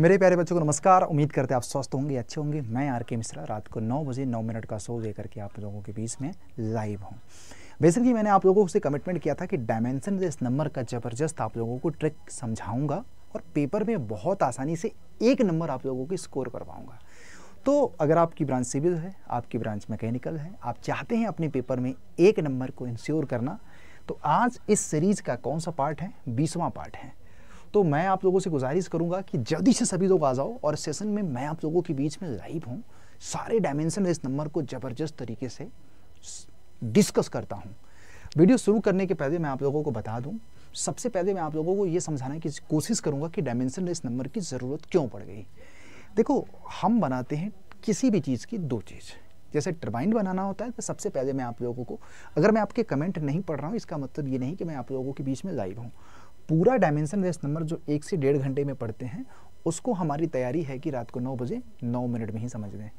मेरे प्यारे बच्चों को नमस्कार उम्मीद करते हैं आप स्वस्थ होंगे अच्छे होंगे मैं आर के मिश्रा रात को नौ बजे नौ मिनट का शो देकर के आप लोगों के बीच में लाइव हूँ बेसिकली मैंने आप लोगों से कमिटमेंट किया था कि डायमेंशन इस नंबर का ज़बरदस्त आप लोगों को ट्रिक समझाऊँगा और पेपर में बहुत आसानी से एक नंबर आप लोगों की स्कोर करवाऊँगा तो अगर आपकी ब्रांच सिविल है आपकी ब्रांच मैकेनिकल है आप चाहते हैं अपने पेपर में एक नंबर को इंश्योर करना तो आज इस सीरीज़ का कौन सा पार्ट है बीसवां पार्ट है तो मैं आप लोगों से गुजारिश करूँगा कि जल्दी से सभी लोग आ जाओ और सेशन में मैं आप लोगों के बीच में लाइव हूँ सारे डायमेंशन इस नंबर को ज़बरदस्त तरीके से डिस्कस करता हूँ वीडियो शुरू करने के पहले मैं आप लोगों को बता दूँ सबसे पहले मैं आप लोगों को ये समझाने की कोशिश करूँगा कि डायमेंशन इस नंबर की ज़रूरत क्यों पड़ गई देखो हम बनाते हैं किसी भी चीज़ की दो चीज़ जैसे टर्बाइन बनाना होता है तो सबसे पहले मैं आप लोगों को अगर मैं आपके कमेंट नहीं पढ़ रहा हूँ इसका मतलब ये नहीं कि मैं आप लोगों के बीच में लाइव हूँ पूरा डायमेंशन रेस नंबर जो एक से डेढ़ घंटे में पढ़ते हैं उसको हमारी तैयारी है कि रात को नौ बजे नौ मिनट में ही समझ लें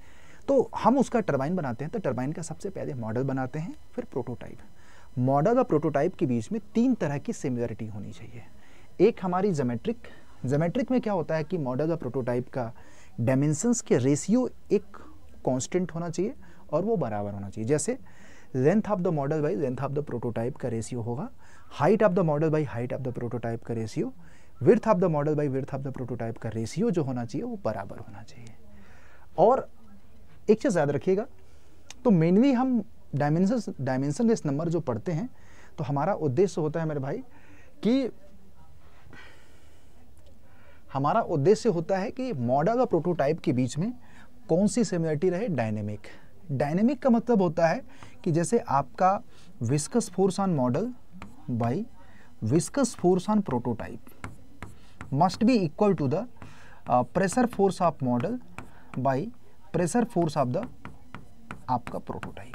तो हम उसका टर्बाइन बनाते हैं तो टर्बाइन का सबसे पहले मॉडल बनाते हैं फिर प्रोटोटाइप मॉडल और प्रोटोटाइप के बीच में तीन तरह की सिमिलरिटी होनी चाहिए एक हमारी जोमेट्रिक जोमेट्रिक में क्या होता है कि मॉडल और प्रोटोटाइप का डायमेंशंस के रेशियो एक कांस्टेंट होना चाहिए और वो बराबर होना चाहिए जैसे length of the model by length of the prototype का रेशियो होगा height of the model by height of the prototype का ratio विर्थ of the model by विर्थ of the prototype का रेशियो जो होना चाहिए वो बराबर होना चाहिए और एक चीज़ याद रखिएगा तो मेनली हम डायमेंशन डायमेंशनलेस नंबर जो पढ़ते हैं तो हमारा उद्देश्य होता है मेरे भाई कि हमारा उद्देश्य होता है कि मॉडल और प्रोटोटाइप के बीच में कौन सी सिमिलरिटी रहे डायनेमिक डायनेमिक का मतलब होता है कि जैसे आपका viscous force on model by viscous force on prototype must be equal to the uh, pressure force of model by pressure force of the आपका प्रोटोटाइप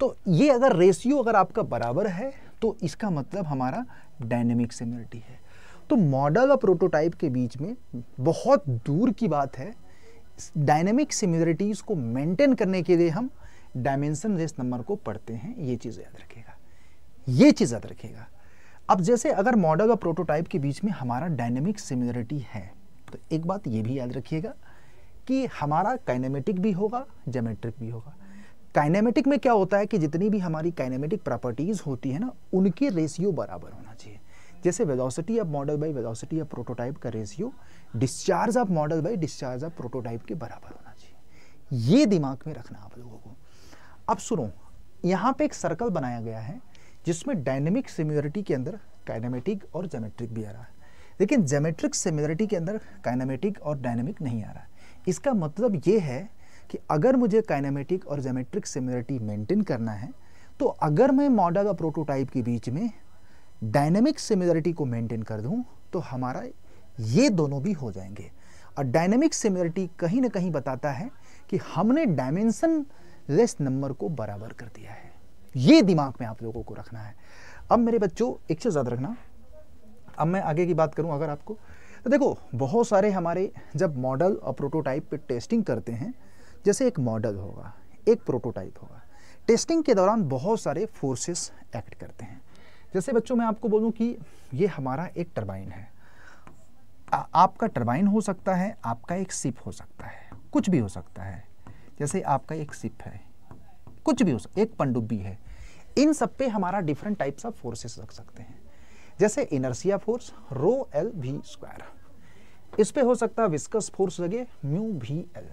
तो ये अगर रेशियो अगर आपका बराबर है तो इसका मतलब हमारा डायनेमिक सिमिलरिटी है तो मॉडल और प्रोटोटाइप के बीच में बहुत दूर की बात है डायनेमिक सिमिलरिटीज़ को मेंटेन करने के लिए हम डायमेंशन रेस नंबर को पढ़ते हैं ये चीज़ याद रखेगा ये चीज़ याद रखिएगा अब जैसे अगर मॉडल और प्रोटोटाइप के बीच में हमारा डायनेमिक सिमिलरिटी है तो एक बात ये भी याद रखिएगा कि हमारा काइनेमेटिक भी होगा जोमेट्रिक भी होगा काइनेमेटिक में क्या होता है कि जितनी भी हमारी काइनेमेटिक प्रॉपर्टीज़ होती है ना उनके रेशियो बराबर होना चाहिए जैसे velocity of model by velocity of prototype का ratio discharge of model by discharge of prototype के बराबर होना चाहिए ये दिमाग में रखना आप लोगों को अब सुनो यहाँ पे एक सर्कल बनाया गया है जिसमें डायनेमिक सिमिलरिटी के अंदर काइनामेटिक और जेमेट्रिक भी आ रहा है लेकिन जेमेट्रिक सिमिलरिटी के अंदर काइनामेटिक और डायनेमिक नहीं आ रहा इसका मतलब ये है कि अगर मुझे काइनामेटिक और जेमेट्रिक सिमिलरिटी मेंटेन करना है तो अगर मैं मॉडल और प्रोटोटाइप के बीच में डायनेमिक सिमिलरिटी को मेंटेन कर दूं तो हमारा ये दोनों भी हो जाएंगे और डायनेमिक सिमिलरिटी कहीं ना कहीं बताता है कि हमने डायमेंशन लेस नंबर को बराबर कर दिया है ये दिमाग में आप लोगों को रखना है अब मेरे बच्चों एक चीज़ याद रखना अब मैं आगे की बात करूँ अगर आपको तो देखो बहुत सारे हमारे जब मॉडल और प्रोटोटाइप पे टेस्टिंग करते हैं जैसे एक मॉडल होगा एक प्रोटोटाइप होगा टेस्टिंग के दौरान बहुत सारे फोर्सेस एक्ट करते हैं जैसे बच्चों मैं आपको बोलूँ कि ये हमारा एक टरबाइन है आ, आपका टरबाइन हो सकता है आपका एक सिप हो सकता है कुछ भी हो सकता है जैसे आपका एक सिप है कुछ भी हो सकता एक पनडुब्बी है इन सब पे हमारा डिफरेंट टाइप्स ऑफ फोर्सेस रख सकते हैं जैसे inertia force rho L V square इस पे हो सकता है विस्कस फोर्स लगे म्यू भी एल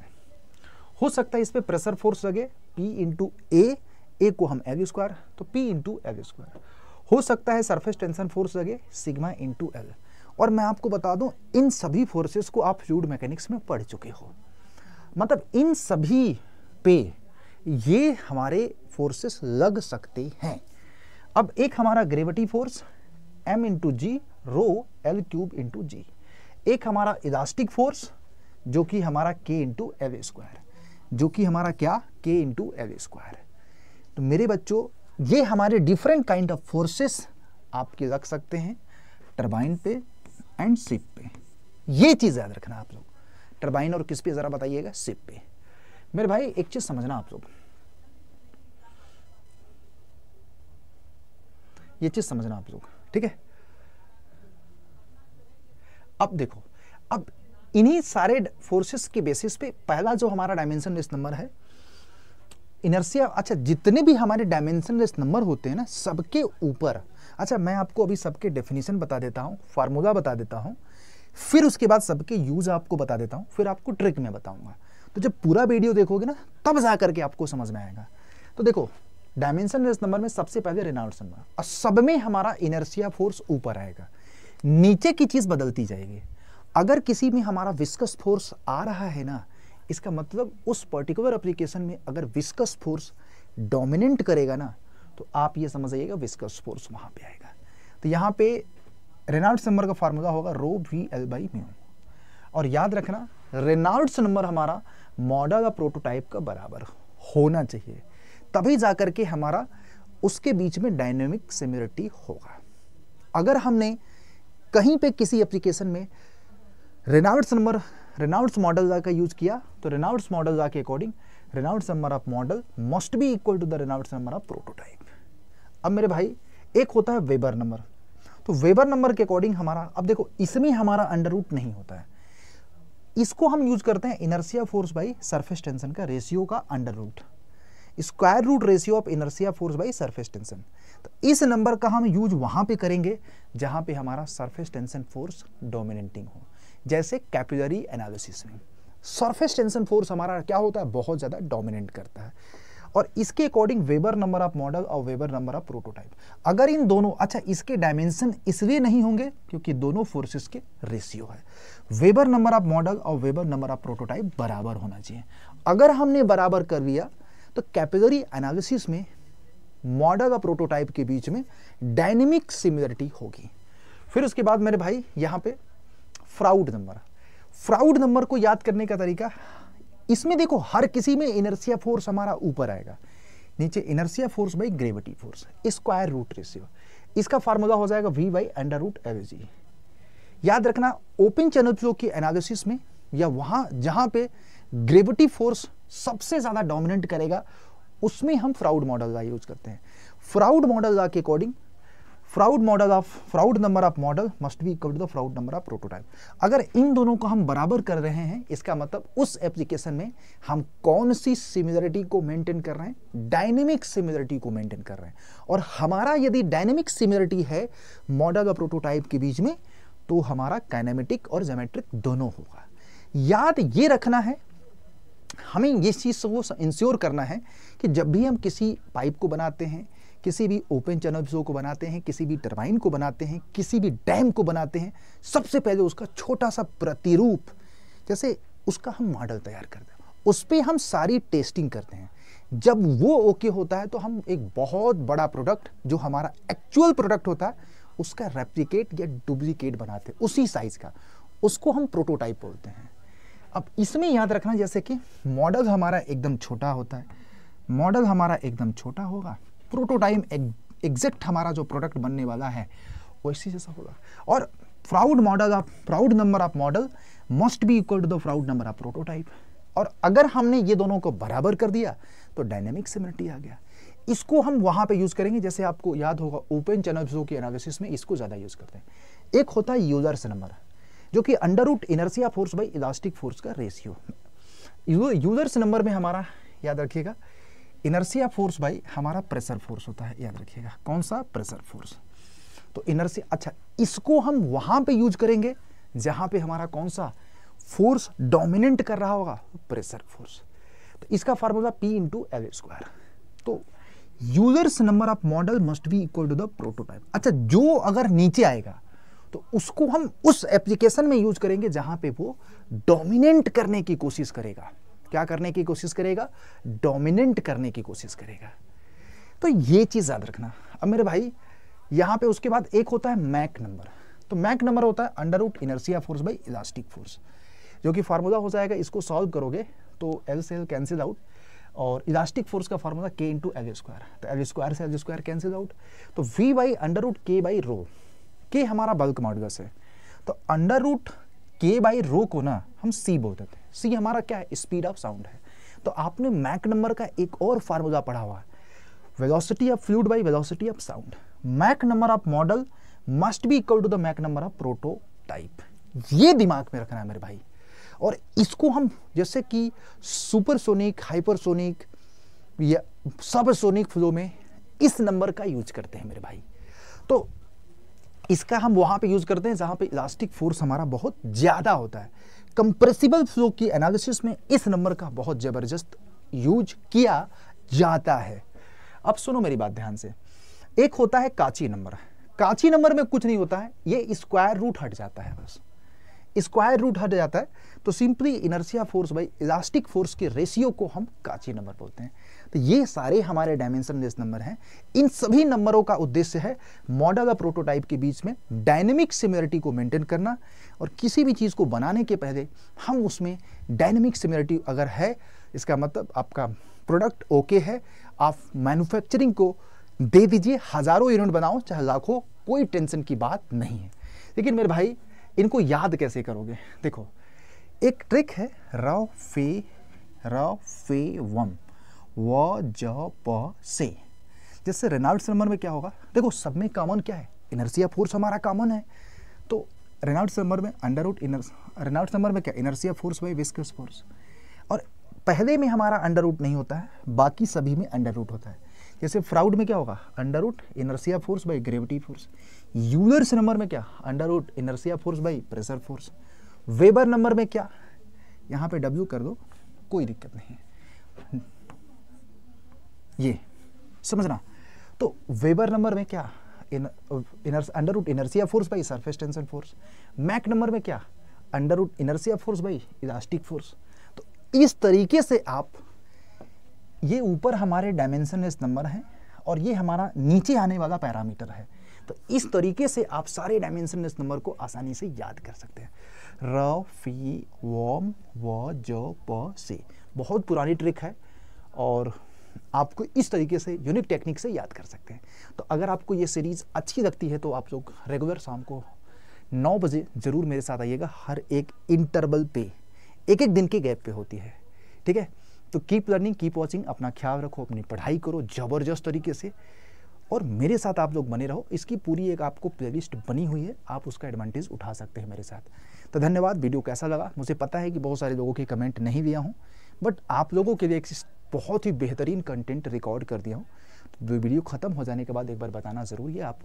हो सकता है इस पे प्रेशर फोर्स लगे पी इंटू ए ए को हम एल स्क्वायर तो पी इंटू एल स्क्वायर हो सकता है सरफेस टेंशन फोर्स लगे सिग्मा इंटू एल और मैं आपको बता दूं इन सभी फोर्सेस को आप फ्लूड मैकेनिक्स में पढ़ चुके हो मतलब इन सभी पे ये हमारे फोर्सेस लग सकते हैं अब एक हमारा gravity force M into G rho L cube into G एक हमारा इलास्टिक फोर्स जो कि हमारा के इंटू एल स्क्वायर जो कि हमारा क्या के इंटू एल स्क्वायर तो मेरे बच्चों ये हमारे डिफरेंट काइंड ऑफ फोर्सेस आपके रख सकते हैं टर्बाइन पे एंड सिप पे ये चीज़ याद रखना आप लोग टर्बाइन और किस पे ज़रा बताइएगा सिप पे मेरे भाई एक चीज समझना आप लोग ये चीज समझना आप लोग ठीक है अब देखो अब इन्हीं सारे फोर्सेस के बेसिस पे पहला जो हमारा डायमेंशनलेस नंबर है इनर्सिया अच्छा जितने भी हमारे डायमेंशनलेस नंबर होते हैं ना सबके ऊपर अच्छा मैं आपको अभी सबके डेफिनेशन बता देता हूँ फार्मूला बता देता हूँ फिर उसके बाद सबके यूज आपको बता देता हूँ फिर आपको ट्रिक में बताऊंगा तो जब पूरा वीडियो देखोगे ना तब जा करके आपको समझ में आएगा तो देखो डायमेंशन इस नंबर में सबसे पहले रेनाउल्ड्स नंबर और सब में हमारा इनर्सिया फोर्स ऊपर आएगा नीचे की चीज़ बदलती जाएगी अगर किसी में हमारा विस्कस फोर्स आ रहा है ना इसका मतलब उस पर्टिकुलर एप्लीकेशन में अगर विस्कस फोर्स डोमिनेंट करेगा ना तो आप ये समझ जाइएगा विस्कस फोर्स वहां पे आएगा तो यहाँ पे रेनाल्ड्स नंबर का फार्मूला होगा rho V L by mu और याद रखना रेनाल्ड्स नंबर हमारा मॉडल और प्रोटोटाइप का बराबर होना चाहिए तभी जा कर के हमारा उसके बीच में डायनेमिक सिमिलरिटी होगा अगर हमने कहीं पे किसी एप्लीकेशन में रेनाउट्स नंबर रेनाउट्स मॉडल का यूज किया तो रेनाउट्स मॉडल के according Reynolds number of model must be equal to the Reynolds number of prototype अब मेरे भाई एक होता है वेबर नंबर तो वेबर नंबर के अकॉर्डिंग हमारा अब देखो इसमें हमारा अंडर रूट नहीं होता है इसको हम यूज करते हैं inertia force by surface tension का रेशियो का under root square root ratio of inertia force by surface tension तो इस नंबर का हम यूज वहाँ पे करेंगे जहाँ पे हमारा सरफेस टेंशन फोर्स डोमिनेटिंग हो जैसे कैपिलरी एनालिसिस में सरफेस टेंशन फोर्स हमारा क्या होता है बहुत ज़्यादा डोमिनेट करता है और इसके according Weber number of model और वेबर नंबर ऑफ प्रोटोटाइप अगर इन दोनों अच्छा इसके डायमेंशन इसलिए नहीं होंगे क्योंकि दोनों फोर्सेस के रेशियो है वेबर नंबर ऑफ मॉडल और वेबर नंबर ऑफ प्रोटोटाइप बराबर होना चाहिए अगर हमने बराबर कर लिया तो कैपेगरी एनालिसिस में मॉडल और प्रोटोटाइप के बीच में डायनेमिक सिमिलरिटी होगी फिर उसके बाद मेरे भाई यहाँ पे फ्राउड नंबर फ्राउड नंबर को याद करने का तरीका इसमें देखो हर किसी में इनर्सिया फोर्स हमारा ऊपर आएगा नीचे inertia force by gravity force square root ratio इसका फार्मूला हो जाएगा वी बाई अंडर रूट एवेजी याद रखना ओपन चैनल की एनालिसिस में या वहां जहां पे ग्रेविटी फोर्स सबसे ज्यादा डोमिनेंट करेगा उसमें हम फ्राउड मॉडल का यूज करते हैं फ्राउड मॉडल के according Froude model of Froude number of model must be equal to the Froude number of prototype अगर इन दोनों को हम बराबर कर रहे हैं इसका मतलब उस एप्लीकेशन में हम कौन सी सिमिलरिटी को मेंटेन कर रहे हैं डायनेमिक सिमिलरिटी को मेंटेन कर रहे हैं और हमारा यदि डायनेमिक सिमिलरिटी है मॉडल और प्रोटोटाइप के बीच में तो हमारा काइनेमेटिक और जोमेट्रिक दोनों होगा याद ये रखना है हमें ये चीज़ को इंश्योर करना है कि जब भी हम किसी पाइप को बनाते हैं किसी भी ओपन चैनल को बनाते हैं किसी भी टर्बाइन को बनाते हैं किसी भी डैम को बनाते हैं सबसे पहले उसका छोटा सा प्रतिरूप जैसे उसका हम मॉडल तैयार करते हैं उस पर हम सारी टेस्टिंग करते हैं जब वो ओके होता है तो हम एक बहुत बड़ा प्रोडक्ट जो हमारा एक्चुअल प्रोडक्ट होता है उसका रेप्लीकेट या डुप्लीकेट बनाते हैं उसी साइज़ का उसको हम प्रोटोटाइप बोलते हैं अब इसमें याद रखना जैसे कि मॉडल हमारा एकदम छोटा होता है मॉडल हमारा एकदम छोटा होगा प्रोटोटाइम एग्जैक्ट हमारा जो प्रोडक्ट बनने वाला है वैसी जैसा होगा और Froude model of Froude number of model must be equal to the Froude number of prototype और अगर हमने ये दोनों को बराबर कर दिया तो डायनेमिक सिमिलरिटी आ गया इसको हम वहाँ पे यूज़ करेंगे जैसे आपको याद होगा ओपन चैनल फ्लो की एनालिसिस में इसको ज़्यादा यूज़ करते हैं एक होता है यूजर्स नंबर जो कि under root inertia force by elastic force का रेशियो यूजर्स नंबर में हमारा याद रखिएगा इनर्सिया फोर्स भाई हमारा प्रेशर फोर्स होता है याद रखिएगा कौन सा प्रेशर फोर्स तो इनर्सिया अच्छा इसको हम वहां पे यूज करेंगे जहां पे हमारा कौन सा फोर्स डोमिनेंट कर रहा होगा प्रेशर फोर्स तो इसका formula P into L square तो Euler's number of model must be equal to the prototype अच्छा जो अगर नीचे आएगा तो उसको हम उस एप्लीकेशन में यूज करेंगे जहां पे वो डोमिनेंट करने की कोशिश करेगा क्या करने की कोशिश करेगा डोमिनेंट करने की कोशिश करेगा तो ये चीज़ याद रखना अब मेरे भाई यहां पे उसके बाद एक होता है मैक नंबर तो मैक नंबर होता है under root inertia force by elastic force जो कि फार्मूला हो जाएगा इसको सॉल्व करोगे तो एल से एल कैंसिल आउट और इलास्टिक फोर्स का formula K into L square तो एल स्क्वायर से एल स्क्वायर कैंसिल आउट तो V by under root K by rho K हमारा बल्क मॉडगस है तो under root K by rho को ना हम सी बोल देते हैं सी हमारा क्या है स्पीड ऑफ साउंड है तो आपने मैक नंबर का एक और फार्मूला पढ़ा हुआ है velocity of fluid by velocity of sound Mach number of model must be equal to the Mach number of prototype ये दिमाग में रखना है मेरे भाई और इसको हम जैसे कि सुपरसोनिक हाइपरसोनिक या सबसोनिक फ्लो में इस नंबर का यूज करते हैं मेरे भाई तो इसका हम वहां पे यूज़ करते हैं जहां पे इलास्टिक फोर्स हमारा बहुत ज़्यादा होता है कंप्रेसिबल फ्लो की एनालिसिस में इस नंबर का बहुत ज़बरदस्त यूज किया जाता है अब सुनो मेरी बात ध्यान से एक होता है काची नंबर काची नंबर में कुछ नहीं होता है ये स्क्वायर रूट हट जाता है बस स्क्वायर रूट हट जाता है तो simply inertia force by elastic force के रेशियो को हम काची नंबर बोलते हैं तो ये सारे हमारे डायमेंशनलेस नंबर हैं इन सभी नंबरों का उद्देश्य है मॉडल और प्रोटोटाइप के बीच में डायनेमिक सिमिलरिटी को मेंटेन करना और किसी भी चीज़ को बनाने के पहले हम उसमें डायनेमिक सिमिलरिटी अगर है इसका मतलब आपका प्रोडक्ट ओके है आप मैनुफैक्चरिंग को दे दीजिए हज़ारों यूनिट बनाओ चाहे लाखों कोई टेंशन की बात नहीं है लेकिन मेरे भाई इनको याद कैसे करोगे देखो एक ट्रिक है रॉ फे रॉ फे वम व ज प से जैसे रेनाल्ड्स नंबर में क्या होगा देखो सब में कॉमन क्या है इनर्सिया फोर्स हमारा कॉमन है तो रेनाल्ड्स नंबर में अंडर रूट इनर्स रेनाल्ड्स नंबर में क्या inertia force by viscous force और पहले में हमारा अंडर रूट नहीं होता है बाकी सभी में अंडर रूट होता है जैसे फ्राउड में क्या होगा under root inertia force by gravity force Euler's number में क्या under root inertia force by pressure force Weber number में क्या यहाँ पे डब्ल्यू कर दो कोई दिक्कत नहीं है ये समझना तो वेबर नंबर में क्या इन इनर्स under root inertia force by surface tension force Mach number में क्या under root inertia force by elastic force तो इस तरीके से आप ये ऊपर हमारे डायमेंशनलेस नंबर हैं और ये हमारा नीचे आने वाला पैरामीटर है तो इस तरीके से आप सारे डायमेंशनलेस नंबर को आसानी से याद कर सकते हैं र फी वॉम व जो प से बहुत पुरानी ट्रिक है और आपको इस तरीके से यूनिक टेक्निक से याद कर सकते हैं तो अगर आपको ये सीरीज़ अच्छी लगती है तो आप लोग रेगुलर शाम को नौ बजे ज़रूर मेरे साथ आइएगा हर एक इंटरवल पे एक एक दिन के गैप पे होती है ठीक है तो कीप लर्निंग कीप वॉचिंग अपना ख्याल रखो अपनी पढ़ाई करो ज़बरदस्त तरीके से और मेरे साथ आप लोग बने रहो इसकी पूरी एक आपको प्लेलिस्ट बनी हुई है आप उसका एडवांटेज उठा सकते हैं मेरे साथ तो धन्यवाद वीडियो कैसा लगा मुझे पता है कि बहुत सारे लोगों के कमेंट नहीं दिया हूँ बट आप लोगों के लिए एक बहुत ही बेहतरीन कंटेंट रिकॉर्ड कर दिया हूँ तो वीडियो ख़त्म हो जाने के बाद एक बार बताना ज़रूर ये आपको